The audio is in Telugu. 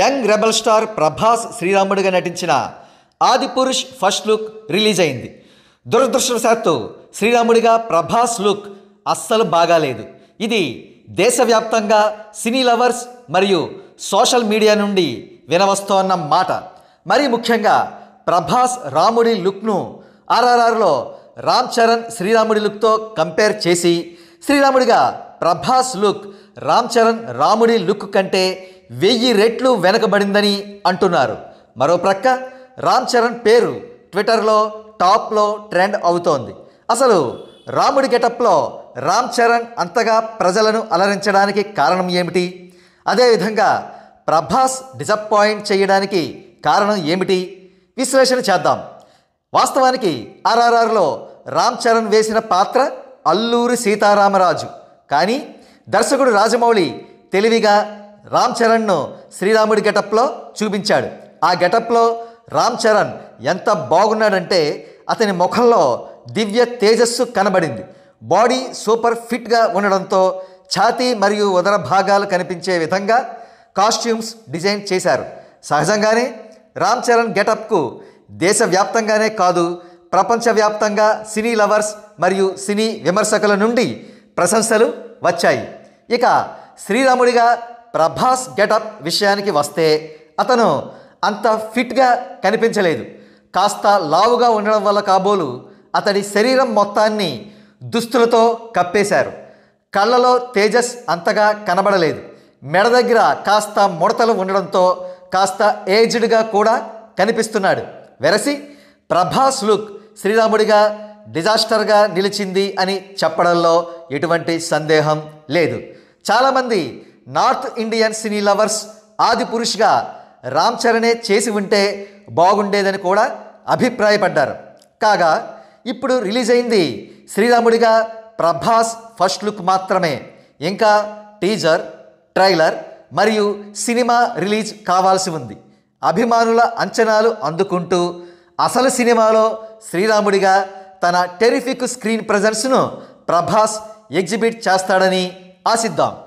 యంగ్ రెబల్ స్టార్ ప్రభాస్ శ్రీరాముడిగా నటించిన ఆదిపురుష్ ఫస్ట్ లుక్ రిలీజ్ అయింది దురదృష్టవశాత్తు శ్రీరాముడిగా ప్రభాస్ లుక్ అస్సలు బాగాలేదు ఇది దేశవ్యాప్తంగా సినీ లవర్స్ మరియు సోషల్ మీడియా నుండి వినవస్తోన్న మాట మరీ ముఖ్యంగా ప్రభాస్ రాముడి లుక్ను ఆర్ఆర్ఆర్లో రామ్ చరణ్ శ్రీరాముడి లుక్తో కంపేర్ చేసి శ్రీరాముడిగా ప్రభాస్ లుక్ రామ్ చరణ్ రాముడి లుక్ కంటే వెయ్యి రెట్లు వెనకబడిందని అంటున్నారు మరో ప్రక్క రామ్ చరణ్ పేరు ట్విట్టర్లో టాప్లో ట్రెండ్ అవుతోంది అసలు రాముడి గెటప్లో రామ్ చరణ్ అంతగా ప్రజలను అలరించడానికి కారణం ఏమిటి అదేవిధంగా ప్రభాస్ డిసప్పాయింట్ చేయడానికి కారణం ఏమిటి విశ్లేషణ చేద్దాం వాస్తవానికి ఆర్ఆర్ఆర్లో రామ్ చరణ్ వేసిన పాత్ర అల్లూరి సీతారామరాజు కానీ దర్శకుడు రాజమౌళి తెలివిగా రామ్ చరణ్ను శ్రీరాముడి గెటప్లో చూపించాడు ఆ గెటప్లో రామ్ చరణ్ ఎంత బాగున్నాడంటే అతని ముఖంలో దివ్య తేజస్సు కనబడింది బాడీ సూపర్ ఫిట్గా ఉండడంతో ఛాతీ మరియు ఉదర భాగాలు కనిపించే విధంగా కాస్ట్యూమ్స్ డిజైన్ చేశారు సహజంగానే రామ్ చరణ్ గెటప్కు దేశవ్యాప్తంగానే కాదు ప్రపంచవ్యాప్తంగా సినీ లవర్స్ మరియు సినీ విమర్శకుల నుండి ప్రశంసలు వచ్చాయి ఇక శ్రీరాముడిగా ప్రభాస్ గెటప్ విషయానికి వస్తే అతను అంత ఫిట్గా కనిపించలేదు కాస్త లావుగా ఉండడం వల్ల కాబోలు అతడి శరీరం మొత్తాన్ని దుస్తులతో కప్పేశారు కళ్ళలో తేజస్ అంతగా కనబడలేదు మెడ దగ్గర కాస్త ముడతలు ఉండడంతో కాస్త ఏజ్డ్గా కూడా కనిపిస్తున్నాడు వెరసి ప్రభాస్ లుక్ శ్రీరాముడిగా డిజాస్టర్గా నిలిచింది అని చెప్పడంలో ఎటువంటి సందేహం లేదు చాలామంది నార్త్ ఇండియన్ సినీ లవర్స్ ఆది పురుషుగా రామ్ చరణే చేసి ఉంటే బాగుండేదని కూడా అభిప్రాయపడ్డారు కాగా ఇప్పుడు రిలీజ్ అయింది శ్రీరాముడిగా ప్రభాస్ ఫస్ట్ లుక్ మాత్రమే ఇంకా టీజర్ ట్రైలర్ మరియు సినిమా రిలీజ్ కావాల్సి ఉంది అభిమానుల అంచనాలు అందుకుంటూ అసలు సినిమాలో శ్రీరాముడిగా తన టెరిఫిక్ స్క్రీన్ ప్రజెన్స్ను ప్రభాస్ ఎగ్జిబిట్ చేస్తాడని ఆశిద్దాం